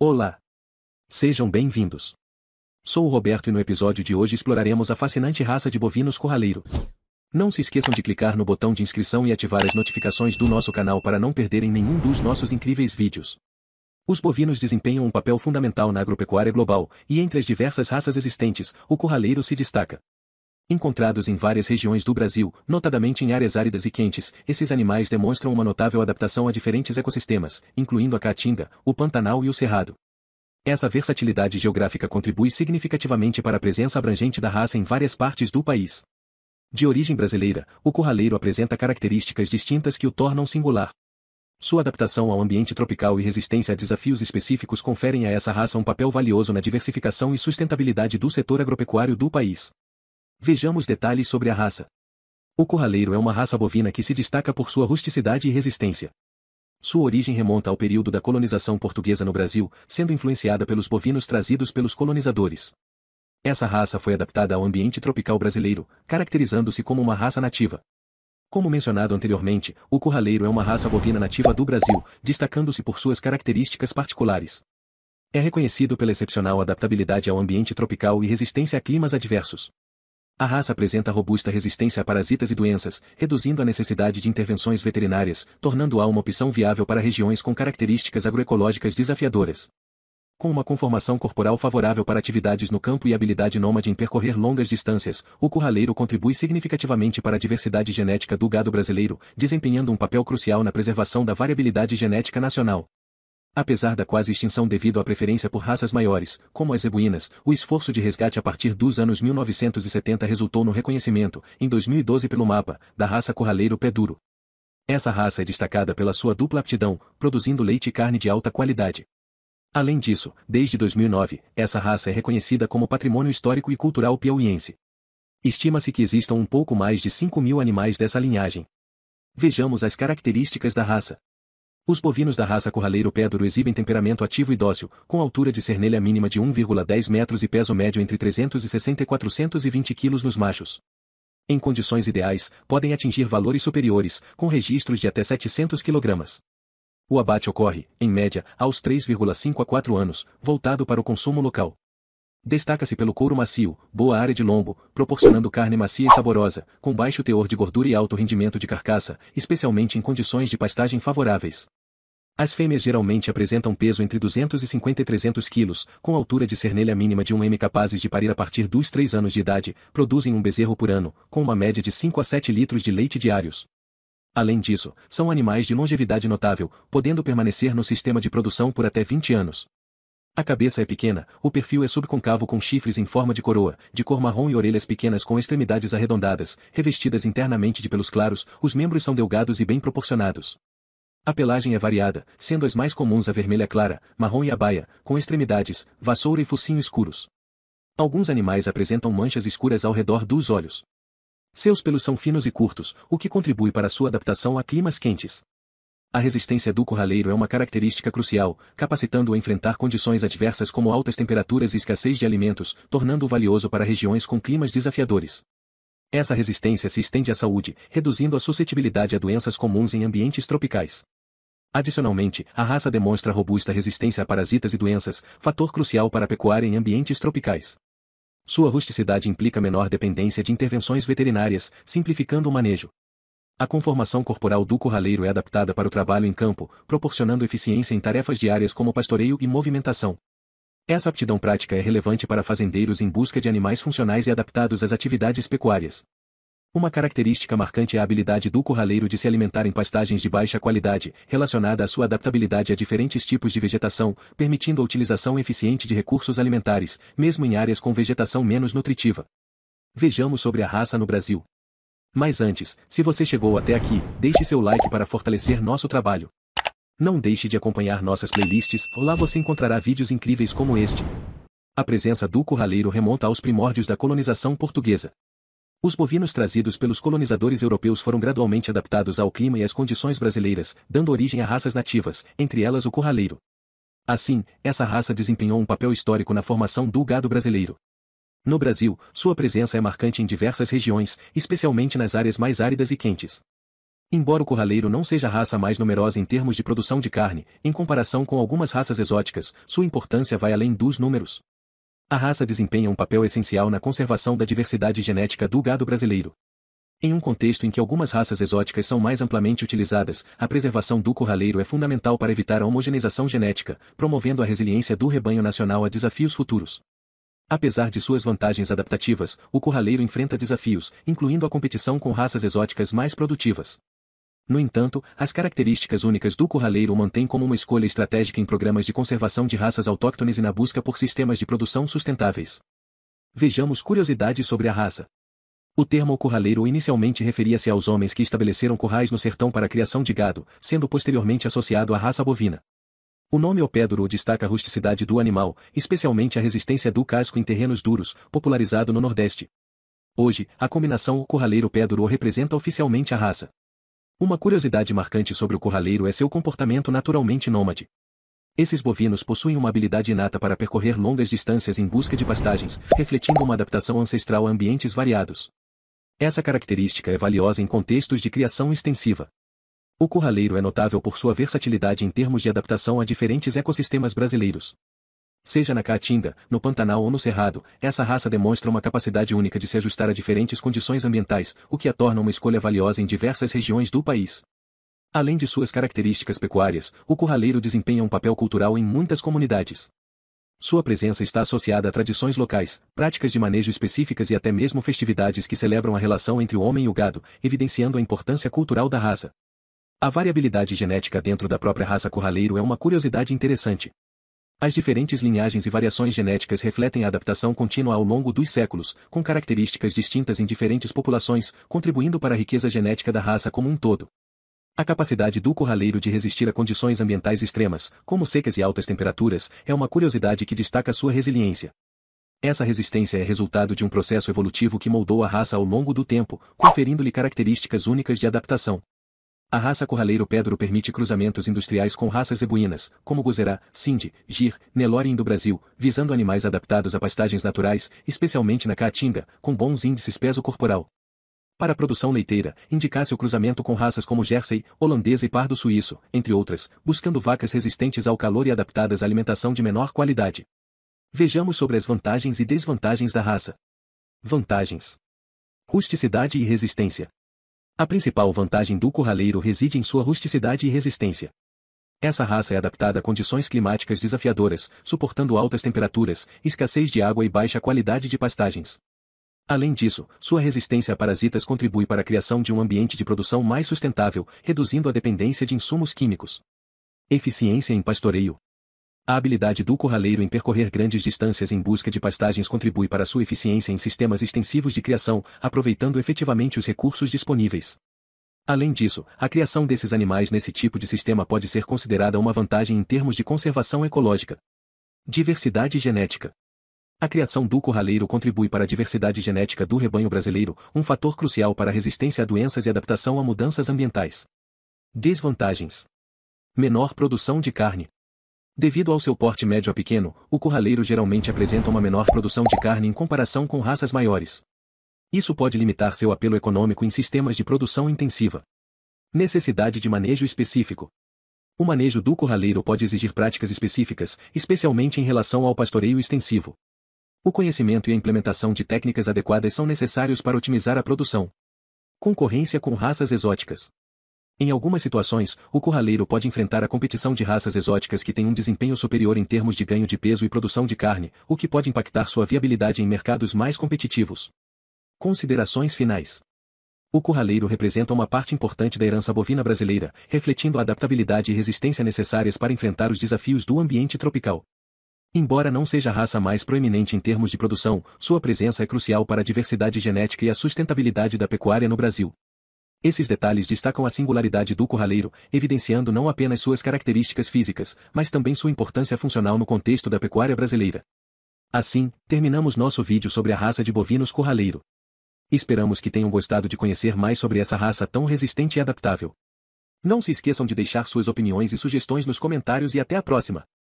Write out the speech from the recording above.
Olá! Sejam bem-vindos! Sou o Roberto e no episódio de hoje exploraremos a fascinante raça de bovinos corraleiro. Não se esqueçam de clicar no botão de inscrição e ativar as notificações do nosso canal para não perderem nenhum dos nossos incríveis vídeos. Os bovinos desempenham um papel fundamental na agropecuária global, e entre as diversas raças existentes, o corraleiro se destaca. Encontrados em várias regiões do Brasil, notadamente em áreas áridas e quentes, esses animais demonstram uma notável adaptação a diferentes ecossistemas, incluindo a Caatinga, o Pantanal e o Cerrado. Essa versatilidade geográfica contribui significativamente para a presença abrangente da raça em várias partes do país. De origem brasileira, o curraleiro apresenta características distintas que o tornam singular. Sua adaptação ao ambiente tropical e resistência a desafios específicos conferem a essa raça um papel valioso na diversificação e sustentabilidade do setor agropecuário do país. Vejamos detalhes sobre a raça. O curraleiro é uma raça bovina que se destaca por sua rusticidade e resistência. Sua origem remonta ao período da colonização portuguesa no Brasil, sendo influenciada pelos bovinos trazidos pelos colonizadores. Essa raça foi adaptada ao ambiente tropical brasileiro, caracterizando-se como uma raça nativa. Como mencionado anteriormente, o curraleiro é uma raça bovina nativa do Brasil, destacando-se por suas características particulares. É reconhecido pela excepcional adaptabilidade ao ambiente tropical e resistência a climas adversos. A raça apresenta robusta resistência a parasitas e doenças, reduzindo a necessidade de intervenções veterinárias, tornando-a uma opção viável para regiões com características agroecológicas desafiadoras. Com uma conformação corporal favorável para atividades no campo e habilidade nômade em percorrer longas distâncias, o curraleiro contribui significativamente para a diversidade genética do gado brasileiro, desempenhando um papel crucial na preservação da variabilidade genética nacional. Apesar da quase extinção devido à preferência por raças maiores, como as zebuínas, o esforço de resgate a partir dos anos 1970 resultou no reconhecimento, em 2012 pelo mapa, da raça corraleiro pé duro. Essa raça é destacada pela sua dupla aptidão, produzindo leite e carne de alta qualidade. Além disso, desde 2009, essa raça é reconhecida como patrimônio histórico e cultural piauiense. Estima-se que existam um pouco mais de 5 mil animais dessa linhagem. Vejamos as características da raça. Os bovinos da raça corraleiro Pedro exibem temperamento ativo e dócil, com altura de cernelha mínima de 1,10 metros e peso médio entre 360 e 420 kg nos machos. Em condições ideais, podem atingir valores superiores, com registros de até 700 kg. O abate ocorre, em média, aos 3,5 a 4 anos, voltado para o consumo local. Destaca-se pelo couro macio, boa área de lombo, proporcionando carne macia e saborosa, com baixo teor de gordura e alto rendimento de carcaça, especialmente em condições de pastagem favoráveis. As fêmeas geralmente apresentam peso entre 250 e 300 quilos, com altura de cernelha mínima de 1 m capazes de parir a partir dos 3 anos de idade, produzem um bezerro por ano, com uma média de 5 a 7 litros de leite diários. Além disso, são animais de longevidade notável, podendo permanecer no sistema de produção por até 20 anos. A cabeça é pequena, o perfil é subconcavo com chifres em forma de coroa, de cor marrom e orelhas pequenas com extremidades arredondadas, revestidas internamente de pelos claros, os membros são delgados e bem proporcionados. A pelagem é variada, sendo as mais comuns a vermelha clara, marrom e abaia, com extremidades, vassoura e focinho escuros. Alguns animais apresentam manchas escuras ao redor dos olhos. Seus pelos são finos e curtos, o que contribui para sua adaptação a climas quentes. A resistência do corraleiro é uma característica crucial, capacitando-o a enfrentar condições adversas como altas temperaturas e escassez de alimentos, tornando-o valioso para regiões com climas desafiadores. Essa resistência se estende à saúde, reduzindo a suscetibilidade a doenças comuns em ambientes tropicais. Adicionalmente, a raça demonstra robusta resistência a parasitas e doenças, fator crucial para a pecuária em ambientes tropicais. Sua rusticidade implica menor dependência de intervenções veterinárias, simplificando o manejo. A conformação corporal do curraleiro é adaptada para o trabalho em campo, proporcionando eficiência em tarefas diárias como pastoreio e movimentação. Essa aptidão prática é relevante para fazendeiros em busca de animais funcionais e adaptados às atividades pecuárias. Uma característica marcante é a habilidade do curraleiro de se alimentar em pastagens de baixa qualidade, relacionada à sua adaptabilidade a diferentes tipos de vegetação, permitindo a utilização eficiente de recursos alimentares, mesmo em áreas com vegetação menos nutritiva. Vejamos sobre a raça no Brasil. Mas antes, se você chegou até aqui, deixe seu like para fortalecer nosso trabalho. Não deixe de acompanhar nossas playlists, lá você encontrará vídeos incríveis como este. A presença do curraleiro remonta aos primórdios da colonização portuguesa. Os bovinos trazidos pelos colonizadores europeus foram gradualmente adaptados ao clima e às condições brasileiras, dando origem a raças nativas, entre elas o corraleiro. Assim, essa raça desempenhou um papel histórico na formação do gado brasileiro. No Brasil, sua presença é marcante em diversas regiões, especialmente nas áreas mais áridas e quentes. Embora o corraleiro não seja a raça mais numerosa em termos de produção de carne, em comparação com algumas raças exóticas, sua importância vai além dos números. A raça desempenha um papel essencial na conservação da diversidade genética do gado brasileiro. Em um contexto em que algumas raças exóticas são mais amplamente utilizadas, a preservação do curraleiro é fundamental para evitar a homogeneização genética, promovendo a resiliência do rebanho nacional a desafios futuros. Apesar de suas vantagens adaptativas, o curraleiro enfrenta desafios, incluindo a competição com raças exóticas mais produtivas. No entanto, as características únicas do curraleiro o mantém como uma escolha estratégica em programas de conservação de raças autóctones e na busca por sistemas de produção sustentáveis. Vejamos curiosidades sobre a raça. O termo curraleiro inicialmente referia-se aos homens que estabeleceram currais no sertão para a criação de gado, sendo posteriormente associado à raça bovina. O nome opédoro destaca a rusticidade do animal, especialmente a resistência do casco em terrenos duros, popularizado no Nordeste. Hoje, a combinação curraleiro-pédoro representa oficialmente a raça. Uma curiosidade marcante sobre o corraleiro é seu comportamento naturalmente nômade. Esses bovinos possuem uma habilidade inata para percorrer longas distâncias em busca de pastagens, refletindo uma adaptação ancestral a ambientes variados. Essa característica é valiosa em contextos de criação extensiva. O curraleiro é notável por sua versatilidade em termos de adaptação a diferentes ecossistemas brasileiros. Seja na Caatinga, no Pantanal ou no Cerrado, essa raça demonstra uma capacidade única de se ajustar a diferentes condições ambientais, o que a torna uma escolha valiosa em diversas regiões do país. Além de suas características pecuárias, o curraleiro desempenha um papel cultural em muitas comunidades. Sua presença está associada a tradições locais, práticas de manejo específicas e até mesmo festividades que celebram a relação entre o homem e o gado, evidenciando a importância cultural da raça. A variabilidade genética dentro da própria raça curraleiro é uma curiosidade interessante. As diferentes linhagens e variações genéticas refletem a adaptação contínua ao longo dos séculos, com características distintas em diferentes populações, contribuindo para a riqueza genética da raça como um todo. A capacidade do corraleiro de resistir a condições ambientais extremas, como secas e altas temperaturas, é uma curiosidade que destaca sua resiliência. Essa resistência é resultado de um processo evolutivo que moldou a raça ao longo do tempo, conferindo-lhe características únicas de adaptação. A raça Corraleiro Pedro permite cruzamentos industriais com raças ebuínas, como Gozerá, Sindhi, Gir, Nelore e do Brasil, visando animais adaptados a pastagens naturais, especialmente na Caatinga, com bons índices peso corporal. Para a produção leiteira, indicasse o cruzamento com raças como Jersey, holandesa e pardo suíço, entre outras, buscando vacas resistentes ao calor e adaptadas à alimentação de menor qualidade. Vejamos sobre as vantagens e desvantagens da raça. Vantagens: Rusticidade e resistência. A principal vantagem do curraleiro reside em sua rusticidade e resistência. Essa raça é adaptada a condições climáticas desafiadoras, suportando altas temperaturas, escassez de água e baixa qualidade de pastagens. Além disso, sua resistência a parasitas contribui para a criação de um ambiente de produção mais sustentável, reduzindo a dependência de insumos químicos. Eficiência em pastoreio. A habilidade do curraleiro em percorrer grandes distâncias em busca de pastagens contribui para sua eficiência em sistemas extensivos de criação, aproveitando efetivamente os recursos disponíveis. Além disso, a criação desses animais nesse tipo de sistema pode ser considerada uma vantagem em termos de conservação ecológica. Diversidade genética. A criação do curraleiro contribui para a diversidade genética do rebanho brasileiro, um fator crucial para a resistência a doenças e adaptação a mudanças ambientais. Desvantagens: menor produção de carne. Devido ao seu porte médio a pequeno, o curraleiro geralmente apresenta uma menor produção de carne em comparação com raças maiores. Isso pode limitar seu apelo econômico em sistemas de produção intensiva. Necessidade de manejo específico. O manejo do curraleiro pode exigir práticas específicas, especialmente em relação ao pastoreio extensivo. O conhecimento e a implementação de técnicas adequadas são necessários para otimizar a produção. Concorrência com raças exóticas. Em algumas situações, o curraleiro pode enfrentar a competição de raças exóticas que têm um desempenho superior em termos de ganho de peso e produção de carne, o que pode impactar sua viabilidade em mercados mais competitivos. Considerações finais. O curraleiro representa uma parte importante da herança bovina brasileira, refletindo a adaptabilidade e resistência necessárias para enfrentar os desafios do ambiente tropical. Embora não seja a raça mais proeminente em termos de produção, sua presença é crucial para a diversidade genética e a sustentabilidade da pecuária no Brasil. Esses detalhes destacam a singularidade do curraleiro, evidenciando não apenas suas características físicas, mas também sua importância funcional no contexto da pecuária brasileira. Assim, terminamos nosso vídeo sobre a raça de bovinos curraleiro. Esperamos que tenham gostado de conhecer mais sobre essa raça tão resistente e adaptável. Não se esqueçam de deixar suas opiniões e sugestões nos comentários e até a próxima!